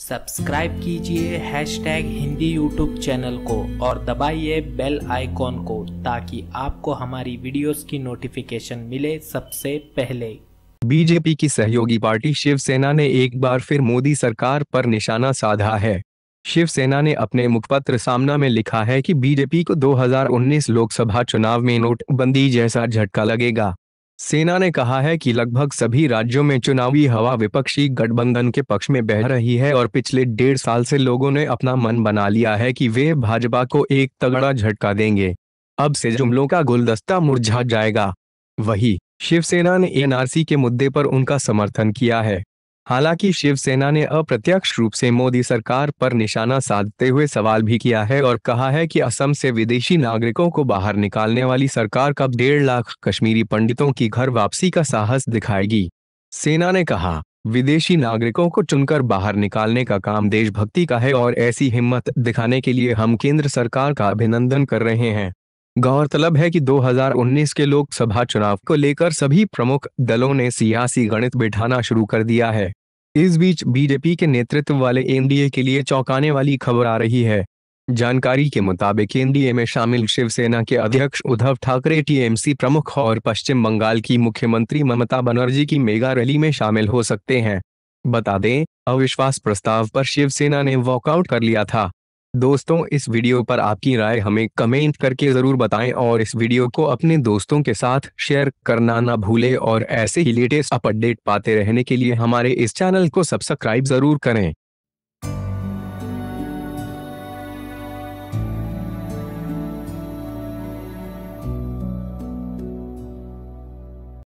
subscribe कीजिए tag Hindi YouTube channel को और दबाइए बेल आइकॉन को ताकि आपको हमारी वीडियोस की नोटिफिकेशन मिले सबसे पहले बीजेपी की सहयोगी पार्टी शिवसेना ने एक बार फिर मोदी सरकार पर निशाना साधा है शिवसेना ने अपने मुखपत्र सामना में लिखा है कि बीजेपी को 2019 लोकसभा चुनाव में नोटबंदी जैसा झटका लगेगा सेना ने कहा है कि लगभग सभी राज्यों में चुनावी हवा विपक्षी गठबंधन के पक्ष में बह रही है और पिछले डेढ़ साल से लोगों ने अपना मन बना लिया है कि वे भाजपा को एक तगड़ा झटका देंगे अब से जुमलों का गुलदस्ता मुरझा जाएगा वही शिवसेना ने एनआरसी के मुद्दे पर उनका समर्थन किया है हालांकि शिवसेना ने अप्रत्यक्ष रूप से मोदी सरकार पर निशाना साधते हुए सवाल भी किया है और कहा है कि असम से विदेशी नागरिकों को बाहर निकालने वाली सरकार कब डेढ़ लाख कश्मीरी पंडितों की घर वापसी का साहस दिखाएगी सेना ने कहा विदेशी नागरिकों को चुनकर बाहर निकालने का काम देशभक्ति का है और ऐसी हिम्मत दिखाने के लिए हम केंद्र सरकार का अभिनंदन कर रहे हैं गौरतलब है कि 2019 के लोकसभा चुनाव को लेकर सभी प्रमुख दलों ने सियासी गणित बिठाना शुरू कर दिया है इस बीच बीजेपी के नेतृत्व वाले एनडीए के लिए चौंकाने वाली खबर आ रही है जानकारी के मुताबिक एनडीए में शामिल शिवसेना के अध्यक्ष उद्धव ठाकरे टीएमसी प्रमुख और पश्चिम बंगाल की मुख्यमंत्री ममता बनर्जी की मेगा रैली में शामिल हो सकते हैं बता दें अविश्वास प्रस्ताव पर शिवसेना ने वॉकआउट कर लिया था दोस्तों इस वीडियो पर आपकी राय हमें कमेंट करके जरूर बताएं और इस वीडियो को अपने दोस्तों के साथ शेयर करना ना भूलें और ऐसे ही लेटेस्ट अपडेट पाते रहने के लिए हमारे इस चैनल को सब्सक्राइब जरूर करें